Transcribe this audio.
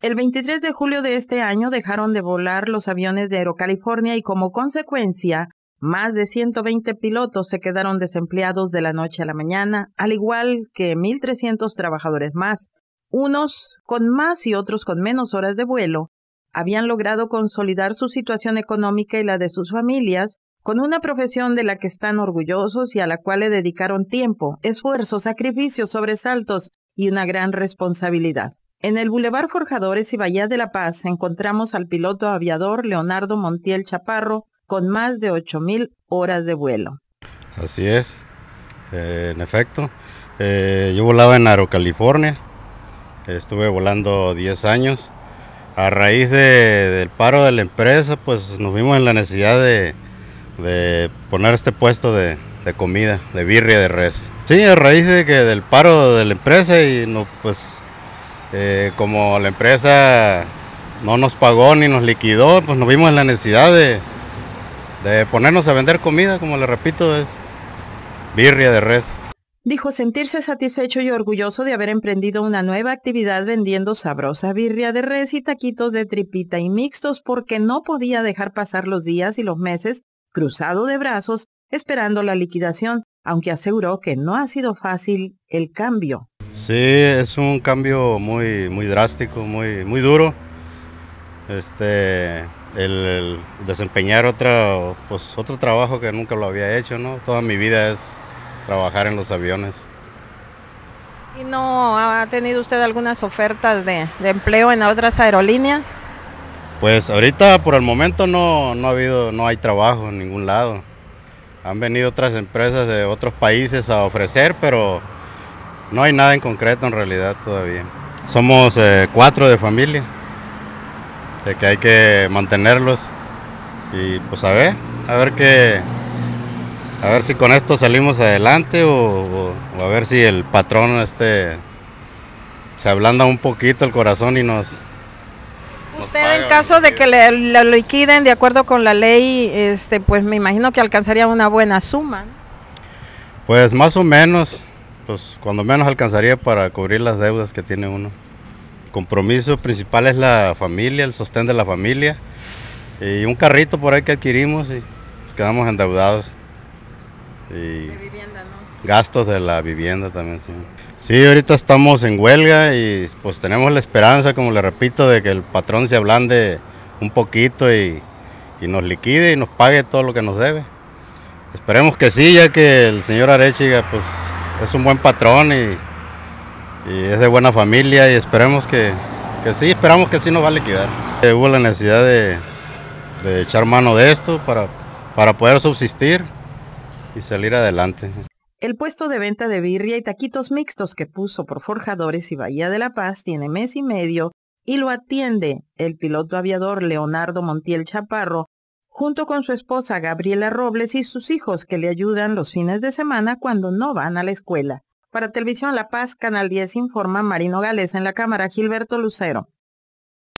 El 23 de julio de este año dejaron de volar los aviones de Aerocalifornia y como consecuencia, más de 120 pilotos se quedaron desempleados de la noche a la mañana, al igual que 1.300 trabajadores más, unos con más y otros con menos horas de vuelo, habían logrado consolidar su situación económica y la de sus familias con una profesión de la que están orgullosos y a la cual le dedicaron tiempo, esfuerzo, sacrificios, sobresaltos y una gran responsabilidad. En el Boulevard Forjadores y Bahía de la Paz encontramos al piloto aviador Leonardo Montiel Chaparro con más de 8.000 horas de vuelo. Así es, eh, en efecto. Eh, yo volaba en Aero California. Estuve volando 10 años. A raíz del paro de la empresa, pues nos vimos en la necesidad de, poner este puesto de, comida, de birria de res. Sí, a raíz de que del paro de la empresa y no, pues eh, como la empresa no nos pagó ni nos liquidó, pues nos vimos en la necesidad de, de ponernos a vender comida, como le repito, es birria de res. Dijo sentirse satisfecho y orgulloso de haber emprendido una nueva actividad vendiendo sabrosa birria de res y taquitos de tripita y mixtos porque no podía dejar pasar los días y los meses cruzado de brazos esperando la liquidación, aunque aseguró que no ha sido fácil el cambio. Sí, es un cambio muy, muy drástico, muy, muy duro. Este, el, desempeñar otra, pues, otro trabajo que nunca lo había hecho, ¿no? Toda mi vida es trabajar en los aviones. ¿Y no ha tenido usted algunas ofertas de, empleo en otras aerolíneas? Pues ahorita por el momento no, no, ha habido, no hay trabajo en ningún lado. Han venido otras empresas de otros países a ofrecer, pero no hay nada en concreto en realidad todavía. Somos eh, cuatro de familia, de que hay que mantenerlos y pues a ver, a ver qué, a ver si con esto salimos adelante o, a ver si el patrón este se ablanda un poquito el corazón y nos. Usted en caso de que le, liquiden de acuerdo con la ley, este, pues me imagino que alcanzaría una buena suma. Pues más o menos, pues cuando menos alcanzaría para cubrir las deudas que tiene uno. El compromiso principal es la familia, el sostén de la familia y un carrito por ahí que adquirimos y nos quedamos endeudados. Y Gastos de la vivienda también, sí. Sí, ahorita estamos en huelga y pues tenemos la esperanza, como le repito, de que el patrón se ablande un poquito y, y nos liquide y nos pague todo lo que nos debe. Esperemos que sí, ya que el señor Arechiga pues es un buen patrón y, es de buena familia y esperemos que, sí, esperamos que sí nos va a liquidar. Eh, hubo la necesidad de, de echar mano de esto para, para poder subsistir y salir adelante. El puesto de venta de birria y taquitos mixtos que puso por Forjadores y Bahía de la Paz tiene mes y medio y lo atiende el piloto aviador Leonardo Montiel Chaparro, junto con su esposa Gabriela Robles y sus hijos que le ayudan los fines de semana cuando no van a la escuela. Para Televisión La Paz, Canal 10 informa Marino Gales en la cámara Gilberto Lucero.